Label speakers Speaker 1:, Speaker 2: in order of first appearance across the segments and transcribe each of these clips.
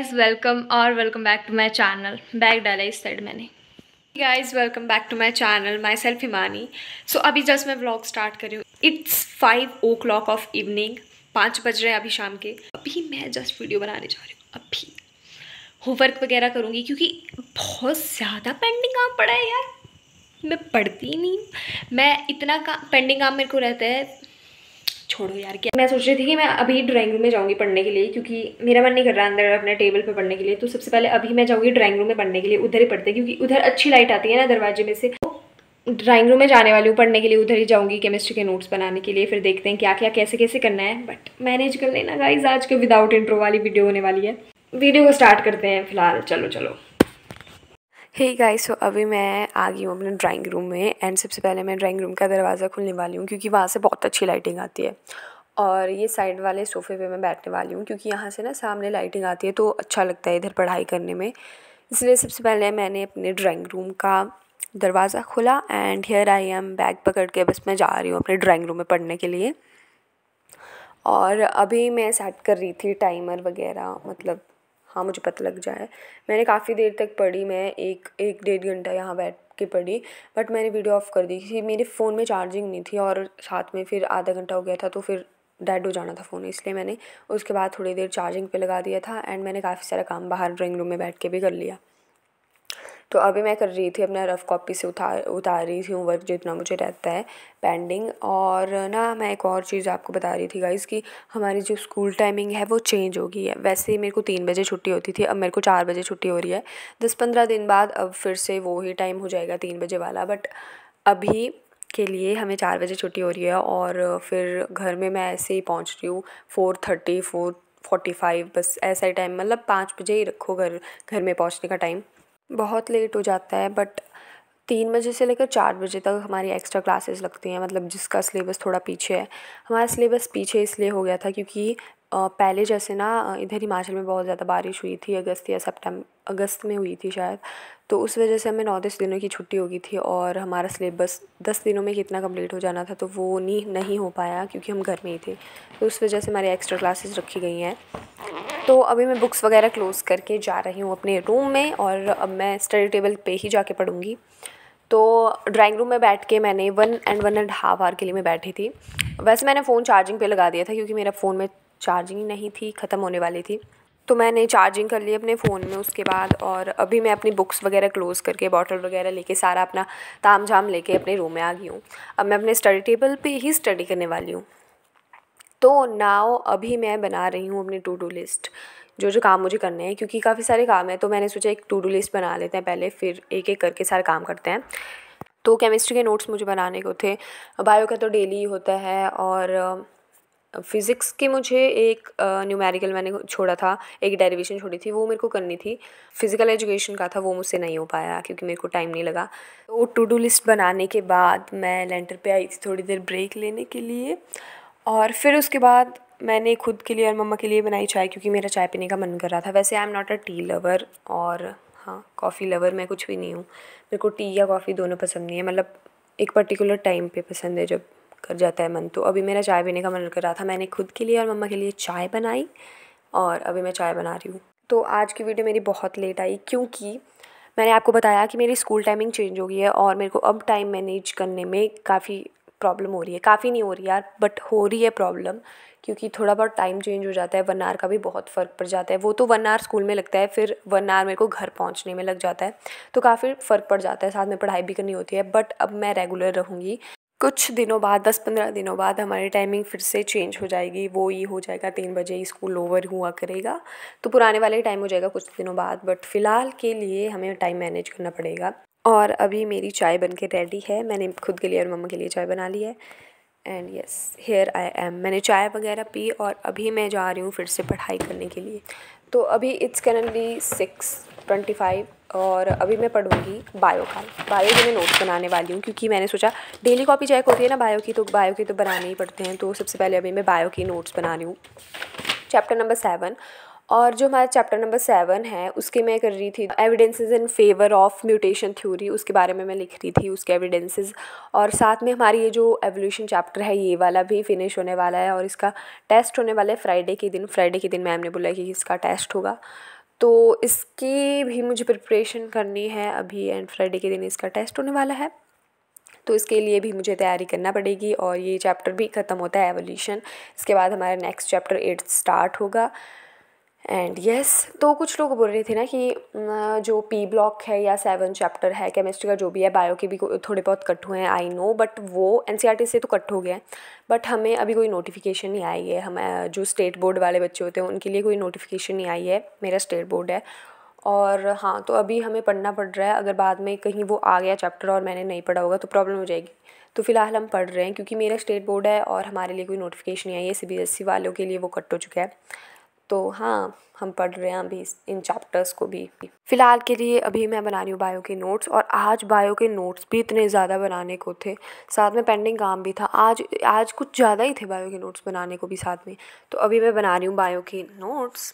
Speaker 1: welcome और welcome back to my channel bag डाला इस साइड मैंने guys welcome back to my channel myself Himani so अभी just मैं ब्लॉग स्टार्ट कर रही हूँ it's five o'clock of evening पाँच बज रहे हैं अभी शाम के अभी मैं जस्ट वीडियो बनाने जा रही हूँ अभी होमवर्क वगैरह करूँगी क्योंकि बहुत ज़्यादा पेंडिंग काम पड़ा है यार मैं पढ़ती नहीं मैं इतना काम पेंडिंग काम मेरे को रहता है छोड़ो यार क्या मैं सोच रही थी कि मैं अभी ड्राइंग रूम में जाऊँगी पढ़ने के लिए क्योंकि मेरा मन नहीं कर रहा अंदर अपने टेबल पर पढ़ने के लिए तो सबसे पहले अभी मैं जाऊँगी ड्राइंग रूम में पढ़ने के लिए उधर ही पढ़ते क्योंकि उधर अच्छी लाइट आती है ना दरवाजे में से ड्राइंग तो रूम में जाने वाली हूँ पढ़ने के लिए उधर ही जाऊंगी केमिस्ट्री के नोट्स बनाने के लिए फिर देखते हैं क्या क्या कैसे कैसे करना है बट मैनेज कर लेना गाइज आज के विदाउट इंट्रो वाली वीडियो होने वाली है वीडियो को स्टार्ट करते हैं फिलहाल चलो चलो हे गाइस सो अभी मैं आ गई हूँ अपने ड्राइंग रूम में एंड सबसे पहले मैं ड्राइंग रूम का दरवाज़ा खुलने वाली हूँ क्योंकि वहाँ से बहुत अच्छी लाइटिंग आती है और ये साइड वाले सोफ़े पे मैं बैठने वाली हूँ क्योंकि यहाँ से ना सामने लाइटिंग आती है तो अच्छा लगता है इधर पढ़ाई करने में इसलिए सबसे पहले मैंने अपने ड्राइंग रूम का दरवाज़ा खोला and here I am bag पकड़ के बस मैं जा रही हूँ अपने ड्राइंग रूम में पढ़ने के लिए और अभी मैं सेट कर रही थी टाइमर वगैरह मतलब हाँ मुझे पता लग जाए मैंने काफ़ी देर तक पढ़ी मैं एक एक डेढ़ घंटा यहाँ बैठ के पढ़ी बट मैंने वीडियो ऑफ कर दी क्योंकि मेरे फ़ोन में चार्जिंग नहीं थी और साथ में फिर आधा घंटा हो गया था तो फिर डेड हो जाना था फ़ोन इसलिए मैंने उसके बाद थोड़ी देर चार्जिंग पे लगा दिया था एंड मैंने काफ़ी सारा काम बाहर ड्राइंग रूम में बैठ के भी कर लिया तो अभी मैं कर रही थी अपना रफ़ कॉपी से उतार उतार रही थी वर्क जितना मुझे रहता है पेंडिंग और ना मैं एक और चीज़ आपको बता रही थी गाइज़ कि हमारी जो स्कूल टाइमिंग है वो चेंज हो गई है वैसे ही मेरे को तीन बजे छुट्टी होती थी अब मेरे को चार बजे छुट्टी हो रही है दस पंद्रह दिन बाद अब फिर से वो ही टाइम हो जाएगा तीन बजे वाला बट अभी के लिए हमें चार बजे छुट्टी हो रही है और फिर घर में मैं ऐसे ही पहुँच रही हूँ four thirty four forty five बस ऐसा ही टाइम मतलब पाँच बजे ही रखो घर घर में पहुँचने का टाइम बहुत लेट हो जाता है बट तीन बजे से लेकर चार बजे तक हमारी एक्स्ट्रा क्लासेस लगती हैं मतलब जिसका सिलेबस थोड़ा पीछे है हमारा सिलेबस पीछे इसलिए हो गया था क्योंकि पहले जैसे ना इधर हिमाचल में बहुत ज़्यादा बारिश हुई थी अगस्त या सितंबर अगस्त में हुई थी शायद तो उस वजह से हमें नौ दस दिनों की छुट्टी हो गई थी और हमारा सिलेबस दस दिनों में कितना कम्प्लीट हो जाना था तो वो नहीं नहीं हो पाया क्योंकि हम घर में ही थे तो उस वजह से हमारी एक्स्ट्रा क्लासेस रखी गई हैं तो अभी मैं बुक्स वगैरह क्लोज़ करके जा रही हूँ अपने रूम में और अब मैं स्टडी टेबल पे ही जाके पढ़ूँगी तो ड्राइंग रूम में बैठ के मैंने one and one and half hour के लिए मैं बैठी थी वैसे मैंने फ़ोन चार्जिंग पे लगा दिया था क्योंकि मेरा फ़ोन में चार्जिंग नहीं थी ख़त्म होने वाली थी तो मैंने चार्जिंग कर ली अपने फ़ोन में उसके बाद और अभी मैं अपनी बुक्स वगैरह क्लोज़ करके बॉटल वगैरह लेके सारा अपना ताम झाम लेके अपने रूम में आ गई हूँ अब मैं अपने स्टडी टेबल पे ही स्टडी करने वाली हूँ तो नाव अभी मैं बना रही हूँ अपनी टू डू लिस्ट जो जो काम मुझे करने हैं क्योंकि काफ़ी सारे काम हैं तो मैंने सोचा एक टू डू लिस्ट बना लेते हैं पहले फिर एक एक करके सारे काम करते हैं तो केमिस्ट्री के नोट्स मुझे बनाने को थे बायो का तो डेली ही होता है और फिज़िक्स के मुझे एक न्यूमेरिकल मैंने छोड़ा था एक डेरिवेशन छोड़ी थी वो मेरे को करनी थी फिज़िकल एजुकेशन का था वो मुझसे नहीं हो पाया क्योंकि मेरे को टाइम नहीं लगा तो टू डू लिस्ट बनाने के बाद मैं लेंटर पे आई थी थोड़ी देर ब्रेक लेने के लिए और फिर उसके बाद मैंने खुद के लिए और मम्मा के लिए बनाई चाय क्योंकि मेरा चाय पीने का मन कर रहा था वैसे I am not a tea lover और हाँ कॉफ़ी लवर मैं कुछ भी नहीं हूँ मेरे को टी या कॉफ़ी दोनों पसंद नहीं है मतलब एक पर्टिकुलर टाइम पे पसंद है जब कर जाता है मन तो अभी मेरा चाय पीने का मन कर रहा था मैंने खुद के लिए और मम्मा के लिए चाय बनाई और अभी मैं चाय बना रही हूँ तो आज की वीडियो मेरी बहुत लेट आई क्योंकि मैंने आपको बताया कि मेरी स्कूल टाइमिंग चेंज हो गई है और मेरे को अब टाइम मैनेज करने में काफ़ी प्रॉब्लम हो रही है काफ़ी नहीं हो रही यार बट हो रही है प्रॉब्लम क्योंकि थोड़ा बहुत टाइम चेंज हो जाता है वन आवर का भी बहुत फ़र्क पड़ जाता है वो तो वन आवर स्कूल में लगता है फिर वन आवर मेरे को घर पहुंचने में लग जाता है तो काफ़ी फ़र्क पड़ जाता है साथ में पढ़ाई भी करनी होती है बट अब मैं रेगुलर रहूँगी कुछ दिनों बाद दस पंद्रह दिनों बाद हमारी टाइमिंग फिर से चेंज हो जाएगी वो ये हो जाएगा तीन बजे ही स्कूल ओवर हुआ करेगा तो पुराने वाले टाइम हो जाएगा कुछ दिनों बाद बट फ़िलहाल के लिए हमें टाइम मैनेज करना पड़ेगा और अभी मेरी चाय बन के रेडी है मैंने खुद के लिए और मम्मा के लिए चाय बना ली है and yes here I am मैंने चाय वगैरह पी और अभी मैं जा रही हूँ फिर से पढ़ाई करने के लिए तो अभी it's currently six twenty five और अभी मैं पढ़ूंगी बायो का बायो के मैं नोट्स बनाने वाली हूँ क्योंकि मैंने सोचा डेली कॉपी चेक होती है ना बायो की तो बायो की तो बनाने ही पड़ते हैं तो सबसे पहले अभी मैं बायो की नोट्स बना रही हूँ चैप्टर नंबर सेवन और जो हमारा चैप्टर नंबर सेवन है उसके मैं कर रही थी evidences in favour of mutation theory उसके बारे में मैं लिख रही थी उसके एविडेंसेस और साथ में हमारी ये जो एवोल्यूशन चैप्टर है ये वाला भी फिनिश होने वाला है और इसका टेस्ट होने वाला है फ्राइडे के दिन फ्राइडे के दिन मैम ने बोला कि इसका टेस्ट होगा तो इसकी भी मुझे प्रिपरेशन करनी है अभी एंड फ्राइडे के दिन इसका टेस्ट होने वाला है तो इसके लिए भी मुझे तैयारी करना पड़ेगी और ये चैप्टर भी ख़त्म होता है एवोल्यूशन इसके बाद हमारा नेक्स्ट चैप्टर एट स्टार्ट होगा एंड यस yes, तो कुछ लोग बोल रहे थे ना कि जो पी ब्लॉक है या सेवन चैप्टर है केमिस्ट्री का जो भी है बायो के भी थोड़े बहुत कट हुए हैं आई नो बट वो एन e से तो कट हो गया है बट हमें अभी कोई नोटिफिकेशन नहीं आई है हमें जो स्टेट बोर्ड वाले बच्चे होते हैं उनके लिए कोई नोटिफिकेशन नहीं आई है मेरा स्टेट बोर्ड है और हाँ तो अभी हमें पढ़ना पड़ रहा है अगर बाद में कहीं वो आ गया चैप्टर और मैंने नहीं पढ़ा होगा तो प्रॉब्लम हो जाएगी तो फिलहाल हम पढ़ रहे हैं क्योंकि मेरा स्टेट बोर्ड है और हमारे लिए कोई नोटिफिकेशन नहीं आई है सी e वालों के लिए वो कट हो चुका है तो हाँ हम पढ़ रहे हैं अभी इन चैप्टर्स को भी फ़िलहाल के लिए अभी मैं बना रही हूँ बायो के नोट्स और आज बायो के नोट्स भी इतने ज़्यादा बनाने को थे साथ में पेंडिंग काम भी था आज आज कुछ ज़्यादा ही थे बायो के नोट्स बनाने को भी साथ में तो अभी मैं बना रही हूँ बायो के नोट्स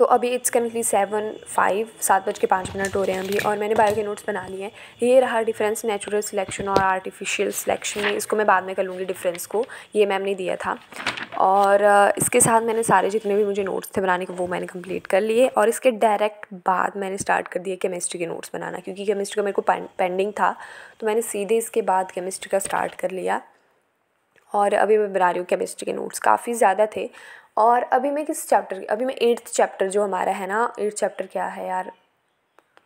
Speaker 1: तो अभी इट्स करेंटली सेवन फाइव सात बज के पाँच मिनट हो रहे हैं अभी और मैंने बायो के नोट्स बना लिए हैं ये रहा डिफरेंस नेचुरल सिलेक्शन और आर्टिफिशियल सिलेक्शन में इसको मैं बाद में कर लूँगी डिफरेंस को ये मैम ने दिया था और इसके साथ मैंने सारे जितने भी मुझे नोट्स थे बनाने के वो मैंने कंप्लीट कर लिए और इसके डायरेक्ट बाद मैंने स्टार्ट कर दिया केमिस्ट्री के नोट्स बनाना क्योंकि केमिस्ट्री का मेरे को पेंडिंग था तो मैंने सीधे इसके बाद केमिस्ट्री का स्टार्ट कर लिया और अभी मैं बना रही हूँ केमिस्ट्री के नोट्स काफ़ी ज़्यादा थे और अभी मैं किस चैप्टर अभी मैं एट्थ चैप्टर जो हमारा है ना एट्थ चैप्टर क्या है यार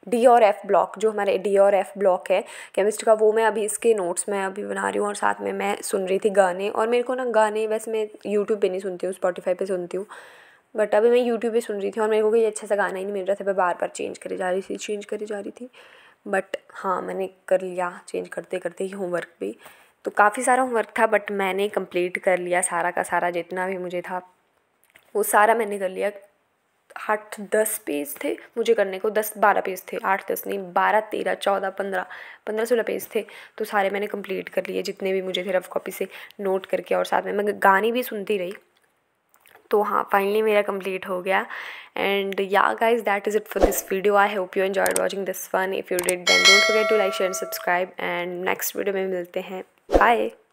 Speaker 1: डी और एफ ब्लॉक जो हमारे डी और एफ ब्लॉक है केमिस्ट्री का वो मैं अभी इसके नोट्स में अभी बना रही हूँ और साथ में मैं सुन रही थी गाने और मेरे को ना गाने वैसे मैं यूट्यूब पे नहीं सुनती हूँ स्पॉटीफाई पे सुनती हूँ बट अभी मैं यूट्यूब पे सुन रही थी और मेरे को कोई अच्छा सा गाना ही नहीं मिल रहा था मैं बार बार चेंज करी जा रही थी चेंज करी जा रही थी बट हाँ मैंने कर लिया चेंज करते करते ही होमवर्क भी तो काफ़ी सारा होमवर्क था बट मैंने कंप्लीट कर लिया सारा का सारा जितना भी मुझे था वो सारा मैंने कर लिया आठ दस पेज थे मुझे करने को दस बारह पेज थे आठ दस नहीं बारह तेरह चौदह पंद्रह पंद्रह सोलह पेज थे तो सारे मैंने कंप्लीट कर लिए जितने भी मुझे थे रफ कॉपी से नोट करके और साथ में मैं गाने भी सुनती रही तो हाँ फाइनली मेरा कंप्लीट हो गया and yeah guys that is it for this video I hope you enjoy watching this one if you did then don't forget to like share and subscribe and next video में मिलते हैं bye